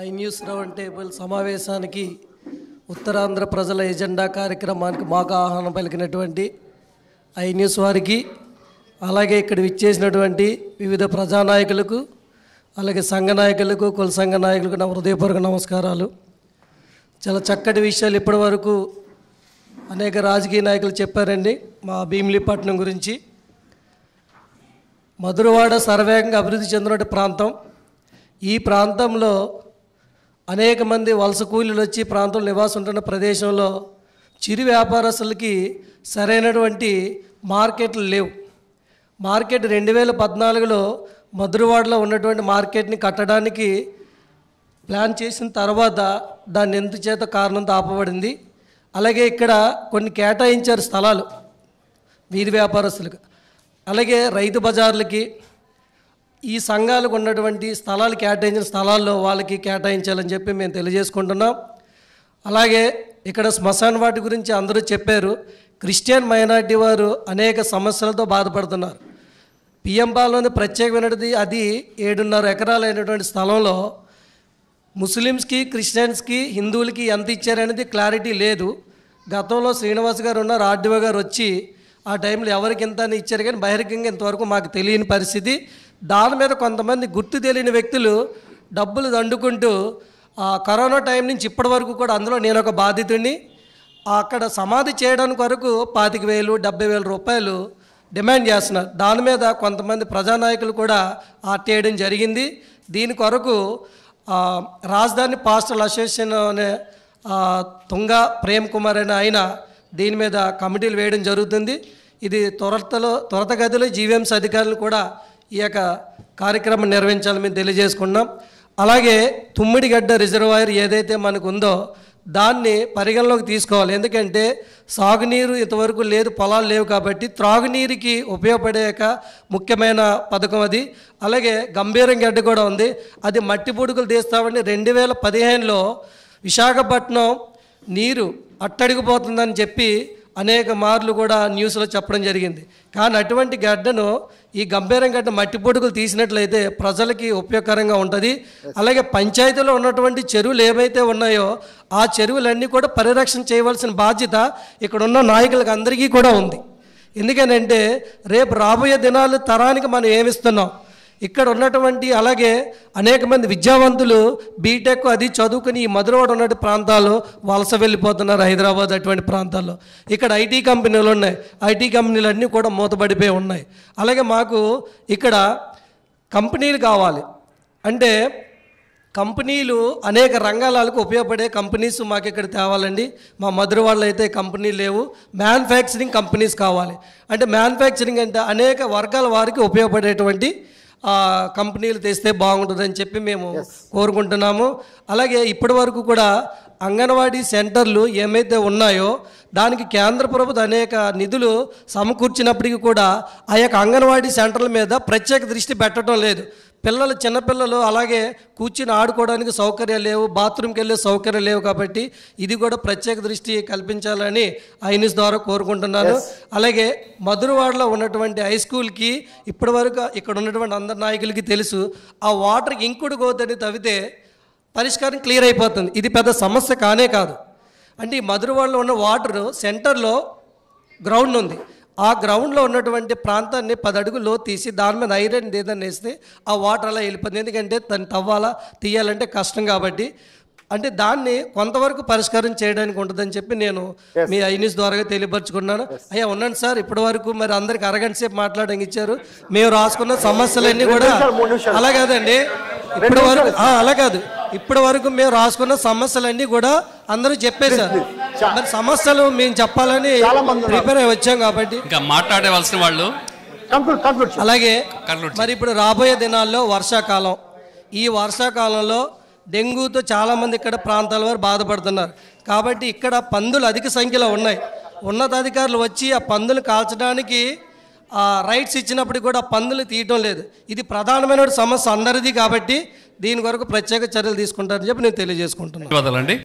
I news round table సమావేశానికి ఉత్తరాంధ్ర ప్రజల agenda కార్యక్రమానికి మాకు ఆహ్వానం పలికినటువంటి ఐ న్యూస్ వారికి అలాగే ఇక్కడ విచ్చేసినటువంటి వివిధ ప్రజానాయకులకు అలాగే సంఘ నాయకులకు కుల సంఘ నాయకులకు నా హృదయపూర్వక నమస్కారాలు చాలా చక్కటి విషయాలు ఇప్పటి వరకు అనేక రాజకీయ నాయకులు చెప్పారండి మా భీమిలిపట్నం గురించి మధురవాడ సర్వేగంగా అభివృద్ధి చెందినటువంటి ప్రాంతం ఈ ప్రాంతంలో అనేక మంది వలస కూలీలు వచ్చి ప్రాంతంలో నివాసం ఉంటున్న ప్రదేశంలో చిరు వ్యాపారస్తులకి సరైనటువంటి మార్కెట్లు లేవు మార్కెట్ రెండు వేల పద్నాలుగులో మధురవాడలో ఉన్నటువంటి మార్కెట్ని కట్టడానికి ప్లాన్ చేసిన తర్వాత దాన్ని ఎందుచేత కారణం తాపబడింది అలాగే ఇక్కడ కొన్ని కేటాయించారు స్థలాలు వీధి వ్యాపారస్తులకు అలాగే రైతు బజార్లకి ఈ సంఘాలకు ఉన్నటువంటి స్థలాలు కేటాయించిన స్థలాల్లో వాళ్ళకి కేటాయించాలని చెప్పి మేము తెలియజేసుకుంటున్నాం అలాగే ఇక్కడ శ్మశాన్ వాటి గురించి అందరూ చెప్పారు క్రిస్టియన్ మైనార్టీ వారు అనేక సమస్యలతో బాధపడుతున్నారు పిఎంపాలోని ప్రత్యేకమైనది అది ఏడున్నర ఎకరాలైనటువంటి స్థలంలో ముస్లిమ్స్కి క్రిస్టియన్స్కి హిందువులకి ఎంత ఇచ్చారనేది క్లారిటీ లేదు గతంలో శ్రీనివాస్ గారు ఉన్నారు ఆర్డీఓ గారు వచ్చి ఆ టైంలో ఎవరికి ఎంత అని ఇచ్చారు కానీ బహిరంగంగా ఇంతవరకు మాకు తెలియని పరిస్థితి దాని మీద కొంతమంది గుర్తు తెలియని వ్యక్తులు డబ్బులు దండుకుంటూ ఆ కరోనా టైం నుంచి ఇప్పటి వరకు కూడా అందులో నేను ఒక బాధితుడిని అక్కడ సమాధి చేయడానికి వరకు పాతిక వేలు డెబ్బై వేల రూపాయలు డిమాండ్ చేస్తున్నారు దాని మీద కొంతమంది ప్రజానాయకులు కూడా ఆర్టేయడం జరిగింది దీని కొరకు రాజధాని పాస్టల్ అసోసియేషన్ అనే తుంగ ప్రేమ్ కుమార్ అనే ఆయన దీని మీద కమిటీలు వేయడం జరుగుతుంది ఇది త్వరతలో త్వరతగదిలో జీవీఎంసీ అధికారులు కూడా ఈ యొక్క కార్యక్రమం నిర్వహించాలని మేము తెలియజేసుకున్నాం అలాగే తుమ్మిడిగడ్డ రిజర్వాయర్ ఏదైతే మనకు ఉందో దాన్ని పరిగణలోకి తీసుకోవాలి ఎందుకంటే సాగునీరు ఇంతవరకు లేదు పొలాలు లేవు కాబట్టి త్రాగునీరుకి ఉపయోగపడే ముఖ్యమైన పథకం అది అలాగే గంభీరం గడ్డ కూడా ఉంది అది మట్టి పొడుగులు తీస్తామని రెండు వేల పదిహేనులో విశాఖపట్నం నీరు అట్టడిగిపోతుందని చెప్పి అనేక మార్లు కూడా న్యూస్లో చెప్పడం జరిగింది కానీ అటువంటి గడ్డను ఈ గంభీరం గడ్డ మట్టి పొడుగులు తీసినట్లయితే ప్రజలకి ఉపయోగకరంగా ఉంటుంది అలాగే పంచాయతీలో ఉన్నటువంటి చెరువులు ఏవైతే ఉన్నాయో ఆ చెరువులన్నీ కూడా పరిరక్షణ చేయవలసిన బాధ్యత ఇక్కడ ఉన్న నాయకులకు అందరికీ కూడా ఉంది ఎందుకనంటే రేపు రాబోయే దినాలు తరానికి మనం ఏమిస్తున్నాం ఇక్కడ ఉన్నటువంటి అలాగే అనేక మంది విద్యావంతులు బీటెక్ అది చదువుకుని ఈ మధురవాడ ఉన్నటువంటి ప్రాంతాలు వలస వెళ్ళిపోతున్నారు హైదరాబాద్ అటువంటి ప్రాంతాల్లో ఇక్కడ ఐటీ కంపెనీలు ఉన్నాయి ఐటీ కంపెనీలు అన్నీ కూడా మూతబడిపోయి ఉన్నాయి అలాగే మాకు ఇక్కడ కంపెనీలు కావాలి అంటే కంపెనీలు అనేక రంగాలకు ఉపయోగపడే కంపెనీస్ మాకు ఇక్కడ తేవాలండి మా మధుర వాళ్ళు అయితే కంపెనీలు లేవు మ్యానుఫ్యాక్చరింగ్ కంపెనీస్ కావాలి అంటే మ్యానుఫ్యాక్చరింగ్ అంటే అనేక వర్గాల వారికి ఉపయోగపడేటువంటి కంపెనీలు తెస్తే బాగుంటుందని చెప్పి మేము కోరుకుంటున్నాము అలాగే ఇప్పటి వరకు కూడా అంగన్వాడీ సెంటర్లు ఏమైతే ఉన్నాయో దానికి కేంద్ర ప్రభుత్వం అనేక నిధులు సమకూర్చినప్పటికీ కూడా ఆ యొక్క అంగన్వాడీ సెంటర్ల మీద ప్రత్యేక దృష్టి పెట్టడం లేదు పిల్లలు చిన్నపిల్లలు అలాగే కూర్చుని ఆడుకోవడానికి సౌకర్యాలు లేవు బాత్రూమ్కి వెళ్ళే సౌకర్యాలు లేవు కాబట్టి ఇది కూడా ప్రత్యేక దృష్టి కల్పించాలని ఐనిస్ ద్వారా కోరుకుంటున్నాను అలాగే మధురవాడలో ఉన్నటువంటి హై స్కూల్కి ఇప్పటి వరకు ఇక్కడ ఉన్నటువంటి అందరి నాయకులకి తెలుసు ఆ వాటర్కి ఇంకుడు గోతని తవ్వితే పరిష్కారం క్లియర్ అయిపోతుంది ఇది పెద్ద సమస్య కానే కాదు అంటే ఈ మధురవాడలో ఉన్న వాటర్ సెంటర్లో గ్రౌండ్ ఉంది ఆ గ్రౌండ్లో ఉన్నటువంటి ప్రాంతాన్ని పది తీసి దాని మీద ఐరన్ ఏదైనా వేస్తే ఆ వాటర్ అలా వెళ్ళిపోతుంది ఎందుకంటే దాన్ని తవ్వాలా తీయాలంటే కష్టం కాబట్టి అంటే దాన్ని కొంతవరకు పరిష్కారం చేయడానికి ఉంటుందని చెప్పి నేను మీ ఐనిస్ ద్వారా తెలియపరుచుకున్నాను అయ్యా ఉండండి సార్ ఇప్పటి వరకు మరి అందరికి అరగంట సేపు మాట్లాడడానికి ఇచ్చారు మేము రాసుకున్న సమస్యలన్నీ కూడా అలా కాదండి ఇప్పటి వరకు అలా కాదు ఇప్పటి వరకు మేము రాసుకున్న సమస్యలన్నీ కూడా అందరూ చెప్పేశారు సమస్యలు మేము చెప్పాలని ప్రిపేర్ అయ్యి వచ్చాం కాబట్టి ఇంకా మాట్లాడేవలసిన వాళ్ళు అలాగే మరి ఇప్పుడు రాబోయే దినాల్లో వర్షాకాలం ఈ వర్షాకాలంలో డెంగ్యూతో చాలామంది ఇక్కడ ప్రాంతాల వారు బాధపడుతున్నారు కాబట్టి ఇక్కడ పందులు అధిక సంఖ్యలో ఉన్నాయి ఉన్నతాధికారులు వచ్చి ఆ పందులు కాల్చడానికి ఆ రైట్స్ ఇచ్చినప్పుడు కూడా పందులు తీయటం లేదు ఇది ప్రధానమైన సమస్య అందరిది కాబట్టి దీని కొరకు ప్రత్యేక చర్యలు తీసుకుంటారని చెప్పి నేను తెలియజేసుకుంటున్నాను